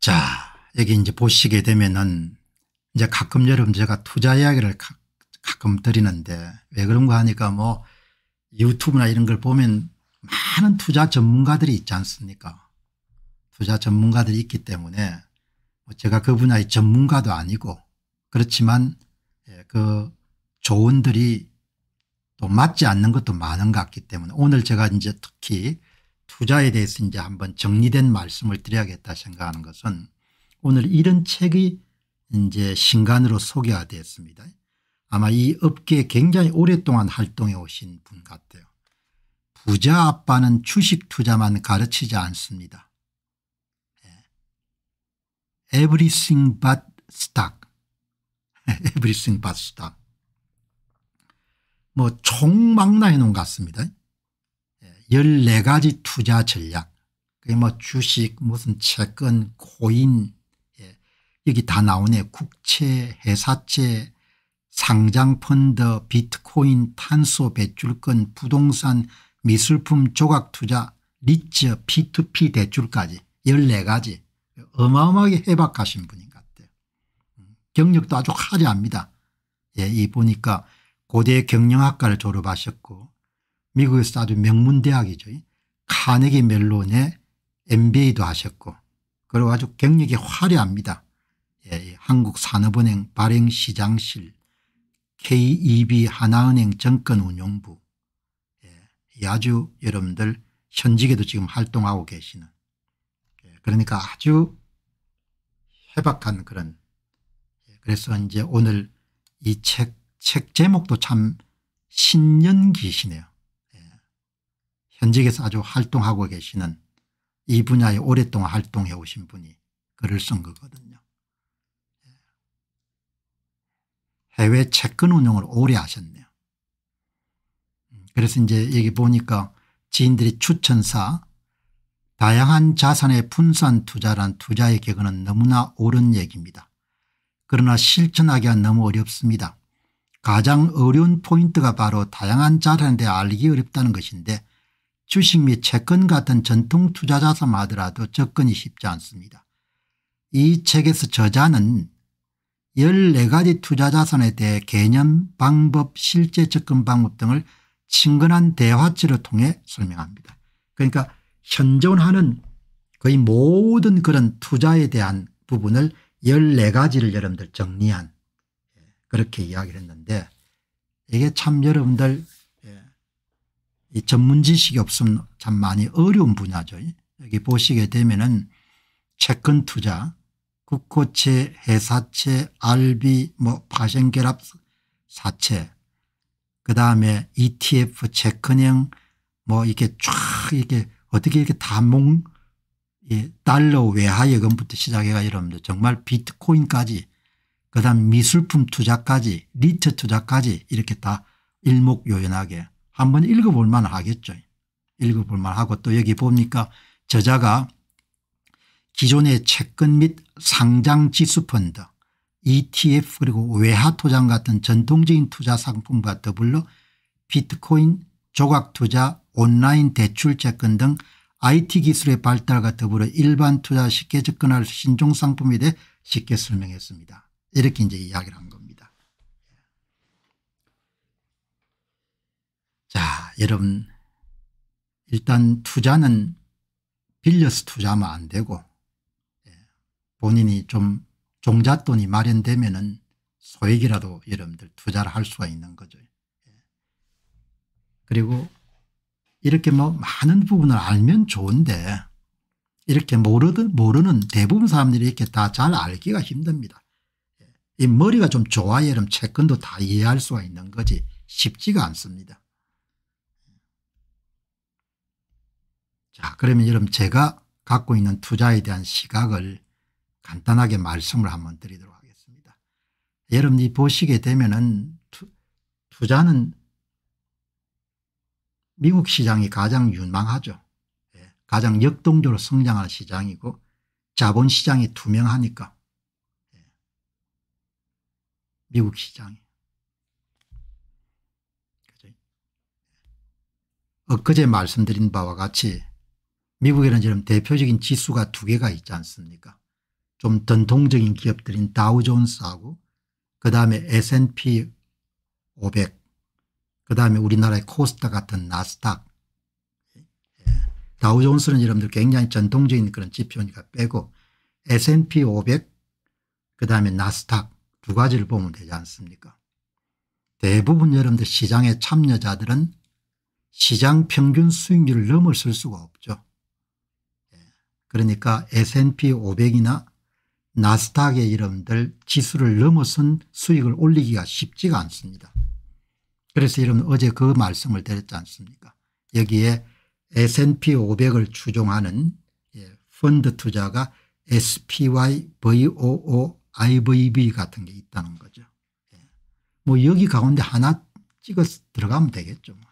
자 여기 이제 보시게 되면은 이제 가끔 여러분 제가 투자 이야기를 가, 가끔 드리는데 왜 그런가 하니까 뭐 유튜브나 이런 걸 보면 많은 투자 전문가들이 있지 않습니까 투자 전문가들이 있기 때문에 뭐 제가 그 분야의 전문가도 아니고 그렇지만 예, 그 조언들이 또 맞지 않는 것도 많은 것 같기 때문에 오늘 제가 이제 특히 투자에 대해서 이제 한번 정리된 말씀을 드려야겠다 생각하는 것은 오늘 이런 책이 이제 신간으로 소개가 되었습니다. 아마 이 업계에 굉장히 오랫동안 활동해 오신 분 같아요. 부자 아빠는 주식 투자만 가르치지 않습니다. 예. Everything but stock. Everything but stock. 뭐 총망라해 놓은 것 같습니다. 14가지 투자 전략 그게 뭐 주식 무슨 채권 코인 예. 여기 다 나오네 국채 회사채 상장펀드 비트코인 탄소 배출권 부동산 미술품 조각 투자 리츠 P2P 대출까지 14가지 어마어마하게 해박하신 분인 것 같아요. 음, 경력도 아주 화려합니다. 예, 이 보니까 고대 경영학과를 졸업하셨고 미국에서 아주 명문 대학이죠. 카네기 멜론에 MBA도 하셨고 그리고 아주 경력이 화려합니다. 예, 한국산업은행 발행시장실 KEB 하나은행 정권운용부 예, 아주 여러분들 현직에도 지금 활동하고 계시는 예, 그러니까 아주 해박한 그런 예, 그래서 이제 오늘 이 책 책 제목도 참 신년기시네요. 현직에서 아주 활동하고 계시는 이 분야에 오랫동안 활동해 오신 분이 글을 쓴 거거든요. 해외 채권 운용을 오래 하셨네요. 그래서 이제 여기 보니까 지인들이 추천사 다양한 자산의 분산 투자란 투자의 개그는 너무나 옳은 얘기입니다. 그러나 실천하기가 너무 어렵습니다. 가장 어려운 포인트가 바로 다양한 자산에 대해 알기 어렵다는 것인데 주식 및 채권 같은 전통 투자자산만 하더라도 접근이 쉽지 않습니다. 이 책에서 저자는 14가지 투자자산에 대해 개념, 방법, 실제 접근 방법 등을 친근한 대화치를 통해 설명합니다. 그러니까 현존하는 거의 모든 그런 투자에 대한 부분을 14가지를 여러분들 정리한 예, 그렇게 이야기를 했는데 이게 참 여러분들 이 전문 지식이 없으면 참 많이 어려운 분야죠. 여기 보시게 되면은 채권 투자, 국고채, 회사채, RB, 뭐 파생결합 사채, 그 다음에 ETF 채권형 뭐 이게 렇쫙 이게 렇 어떻게 이렇게 다몽 예, 달러 외화 예금부터 시작해가 여러분들 정말 비트코인까지 그다음 미술품 투자까지 리트 투자까지 이렇게 다 일목요연하게 한번 읽어볼 만 하겠죠. 읽어볼 만 하고 또 여기 보니까 저자가 기존의 채권 및 상장 지수펀드 ETF 그리고 외화토장 같은 전통적인 투자 상품과 더불어 비트코인 조각투자 온라인 대출 채권 등 IT 기술의 발달과 더불어 일반 투자 쉽게 접근할 신종 상품에 대해 쉽게 설명했습니다. 이렇게 이제 이야기를 한 겁니다. 여러분 일단 투자는 빌려서 투자하면 안 되고 예, 본인이 좀 종잣돈이 마련되면 은 소액이라도 여러분들 투자를 할 수가 있는 거죠. 예. 그리고 이렇게 뭐 많은 부분을 알면 좋은데 이렇게 모르든 모르는 대부분 사람들이 이렇게 다 잘 알기가 힘듭니다. 예, 이 머리가 좀 좋아야 여러분 채권도 다 이해할 수가 있는 거지 쉽지가 않습니다. 자 그러면 여러분 제가 갖고 있는 투자에 대한 시각을 간단하게 말씀을 한번 드리도록 하겠습니다. 여러분이 보시게 되면 은 투자는 미국 시장이 가장 유망하죠. 예, 가장 역동적으로 성장할 시장이고 자본시장이 투명하니까 예, 미국 시장이. 예. 엊그제 말씀드린 바와 같이 미국에는 지금 대표적인 지수가 두 개가 있지 않습니까 좀 전통적인 기업들인 다우존스하고 그다음에 S&P 500 그다음에 우리나라의 코스닥 같은 나스닥 예. 다우존스는 여러분들 굉장히 전통적인 그런 지표니까 빼고 S&P 500 그다음에 나스닥 두 가지를 보면 되지 않습니까 대부분 여러분들 시장의 참여자들은 시장 평균 수익률을 넘을 수가 없죠. 그러니까 S&P 500이나 나스닥의 이름들 지수를 넘어선 수익을 올리기가 쉽지가 않습니다. 그래서 여러분 어제 그 말씀을 드렸지 않습니까 여기에 S&P 500을 추종하는 예, 펀드 투자가 SPY, VOO, IVB 같은 게 있다는 거죠. 예. 뭐 여기 가운데 하나 찍어 들어가면 되겠죠. 뭐.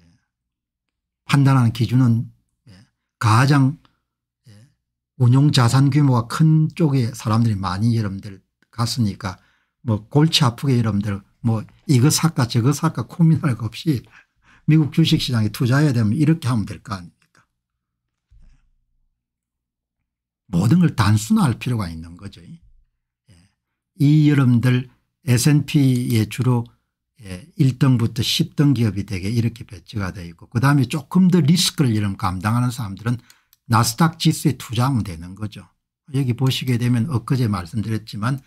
예. 판단하는 기준은 가장 운용 자산 규모가 큰 쪽에 사람들이 많이 여러분들 갔으니까 뭐 골치 아프게 여러분들 뭐 이거 살까 저거 살까 고민할 것 없이 미국 주식시장에 투자해야 되면 이렇게 하면 될 거 아닙니까 모든 걸 단순화할 필요가 있는 거죠. 예. 이 여러분들 S&P에 주로 1등부터 예, 10등 기업이 되게 이렇게 배치가 되어 있고 그다음에 조금 더 리스크를 이런 감당하는 사람들은 나스닥 지수에 투자하면 되는 거죠. 여기 보시게 되면 엊그제 말씀드렸지만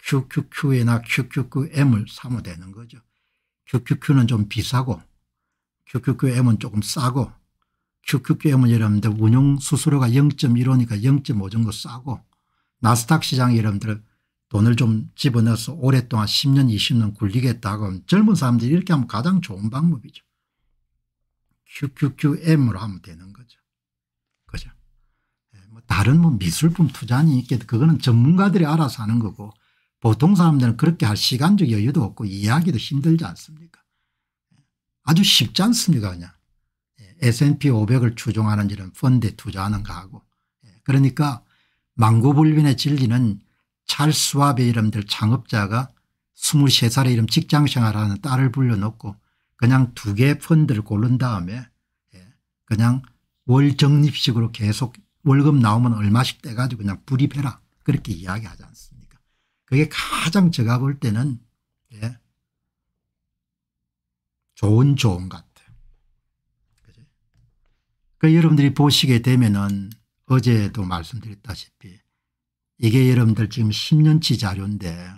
QQQ에나 QQQM을 사면 되는 거죠. QQQ는 좀 비싸고 QQQM은 조금 싸고 QQQM은 여러분들 운용 수수료가 0.15니까 0.5 정도 싸고 나스닥 시장에 여러분들 돈을 좀 집어넣어서 오랫동안 10년 20년 굴리겠다 하면 젊은 사람들이 이렇게 하면 가장 좋은 방법이죠. QQQM으로 하면 되는 거죠. 뭐 다른 뭐 미술품 투자니 있겠 그거는 전문가들이 알아서 하는 거고 보통 사람들은 그렇게 할 시간적 여유도 없고 이해하기도 힘들지 않습니까 예. 아주 쉽지 않습니까 그냥 S&P 예, 500을 추종하는 이런 펀드에 투자하는가 하고 예, 그러니까 망고불변의 진리는 찰스 와베 이름들 창업자가 2 3살의 이름 직장생활하는 딸을 불려놓고 그냥 두 개의 펀드를 고른 다음에 그냥 월적립식으로 계속 월급 나오면 얼마씩 떼가지고 그냥 불입해라 그렇게 이야기하지 않습니까 그게 가장 제가 볼 때는 예, 좋은 조언 같아요. 그지? 그 여러분들이 보시게 되면은 어제도 말씀드렸다시피 이게 여러분들 지금 10년치 자료인데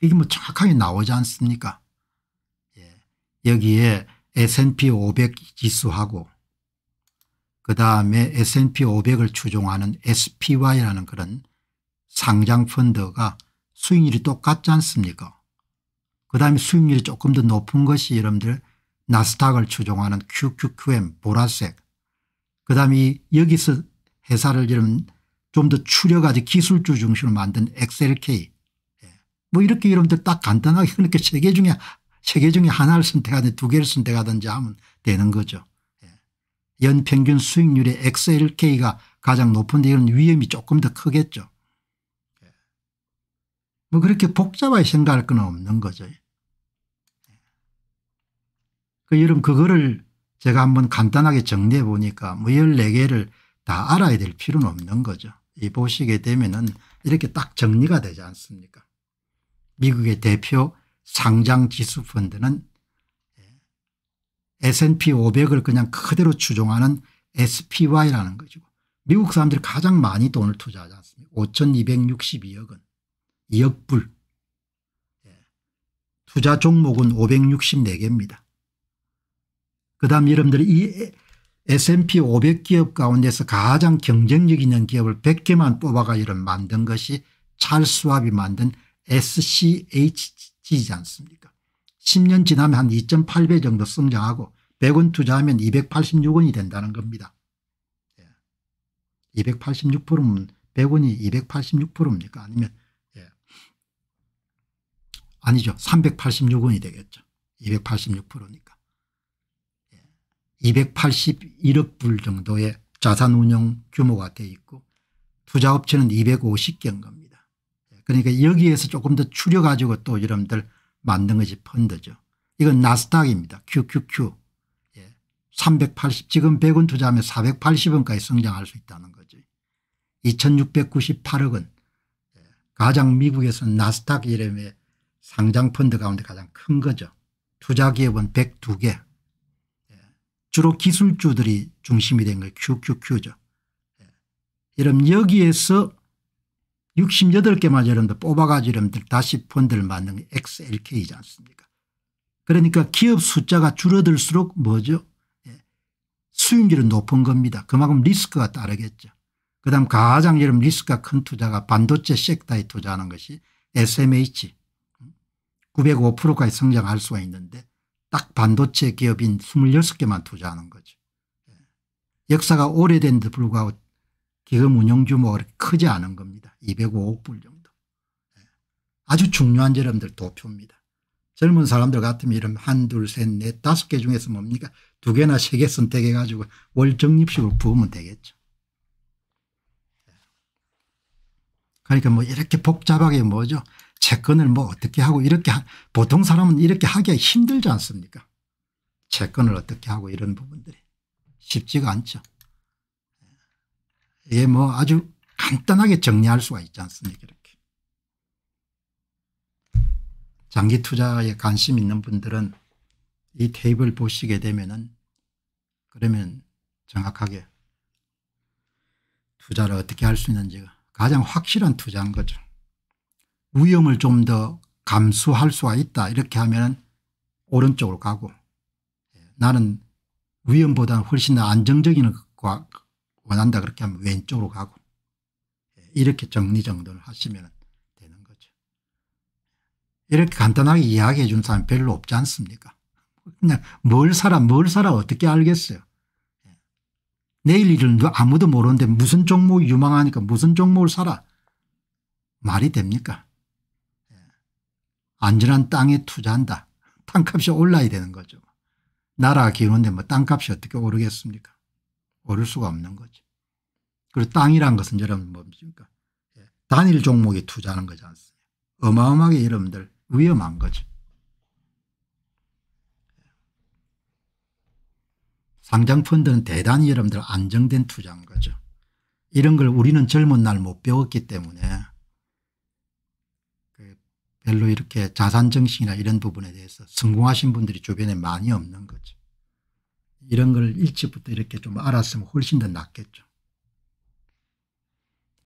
이게 뭐 정확하게 나오지 않습니까? 예. 여기에 S&P 500 지수하고 그다음에 S&P 500을 추종하는 SPY라는 그런 상장 펀드가 수익률이 똑같지 않습니까 그다음에 수익률이 조금 더 높은 것이 여러분들 나스닥을 추종하는 QQQM 보라색 그다음에 여기서 회사를 여러좀더 추려가지고 기술주 중심으로 만든 XLK 예. 뭐 이렇게 여러분들 딱 간단하게 그렇게 세 개 중에 세 개 중에 하나를 선택하든지 두 개를 선택하든지 하면 되는 거죠. 연평균 수익률의 XLK가 가장 높은데 이런 위험이 조금 더 크겠죠. 뭐 그렇게 복잡하게 생각할 건 없는 거죠. 그 여러분 그거를 제가 한번 간단하게 정리해 보니까 뭐 14개를 다 알아야 될 필요는 없는 거죠. 이 보시게 되면은 이렇게 딱 정리가 되지 않습니까 미국의 대표 상장 지수 펀드는 S&P 500을 그냥 그대로 추종하는 SPY라는 거죠. 미국 사람들이 가장 많이 돈을 투자하지 않습니까 5262억 원 2억 불 예. 투자 종목은 564개입니다. 그 다음 여러분들이 S&P 500 기업 가운데서 가장 경쟁력 있는 기업을 100개만 뽑아가 이런 만든 것이 찰스왑이 만든 SCHG이지 않습니까 10년 지나면 한 2.8배 정도 성장하고 100원 투자하면 286원이 된다는 겁니다. 286%면 100원이 286%입니까 아니면 예. 아니죠. 386원이 되겠죠. 286%니까. 예. 281억 불 정도의 자산운용 규모가 돼 있고 투자업체는 250개인 겁니다. 예. 그러니까 여기에서 조금 더 추려가지고 또 여러분들 만든 것이 펀드죠. 이건 나스닥입니다. QQQ. 380 예. 지금 100원 투자하면 480원까지 성장할 수 있다는 거죠. 2698억 원 가장 미국에서 나스닥 이름의 상장 펀드 가운데 가장 큰 거죠. 투자기업은 102개 예. 주로 기술주들이 중심이 된걸 QQQ죠. 여러분 여기에서 68개만 여러분들 뽑아가지고 여들 다시 펀드를 만든 게 XLK이지 않습니까 그러니까 기업 숫자가 줄어들수록 뭐죠 예. 수익률은 높은 겁니다 그만큼 리스크가 따르겠죠 그 다음 가장 여러 리스크가 큰 투자가 반도체 섹터에 투자하는 것이 SMH 905%까지 성장할 수가 있는데 딱 반도체 기업인 26개만 투자하는 거죠. 예. 역사가 오래된 데 불구하고 기금 운영 규모가 크지 않은 겁니다. 205억 불 정도. 예. 아주 중요한 여러분들 도표입니다. 젊은 사람들 같으면 이런 한, 둘, 셋, 넷, 다섯 개 중에서 뭡니까? 두 개나 세 개 선택해 가지고 월 적립식으로 부으면 되겠죠. 예. 그러니까 뭐 이렇게 복잡하게 뭐죠. 채권을 뭐 어떻게 하고 이렇게 하, 보통 사람은 이렇게 하기가 힘들지 않습니까? 채권을 어떻게 하고 이런 부분들이 쉽지가 않죠. 예, 뭐 아주 간단하게 정리할 수가 있지 않습니까 이렇게. 장기 투자에 관심 있는 분들은 이 테이블 보시게 되면은 그러면 정확하게 투자를 어떻게 할 수 있는지 가장 확실한 투자인 거죠. 위험을 좀 더 감수할 수가 있다 이렇게 하면 오른쪽으로 가고 예, 나는 위험보다는 훨씬 더 안정적인 원한다 그렇게 하면 왼쪽으로 가고 예, 이렇게 정리정돈을 하시면 되는 거죠. 이렇게 간단하게 이야기해 준 사람이 별로 없지 않습니까 그냥 뭘 살아 뭘 살아 어떻게 알겠어요. 예. 내일 일은 아무도 모르는데 무슨 종목 유망하니까 무슨 종목을 사라. 말이 됩니까? 예. 안전한 땅에 투자한다. 땅값이 올라야 되는 거죠. 나라 기우는데 뭐 땅값이 어떻게 오르겠습니까? 오를 수가 없는 거죠. 그리고 땅이란 것은 여러분 뭡니까? 예, 단일 종목에 투자하는 거지 않습니까? 어마어마하게 여러분들 위험한 거죠. 예. 상장 펀드는 대단히 여러분들 안정된 투자인 거죠. 이런 걸 우리는 젊은 날 못 배웠기 때문에 그 별로 이렇게 자산정신이나 이런 부분에 대해서 성공하신 분들이 주변에 많이 없는 거죠. 이런 걸 일찍부터 이렇게 좀 알았으면 훨씬 더 낫겠죠.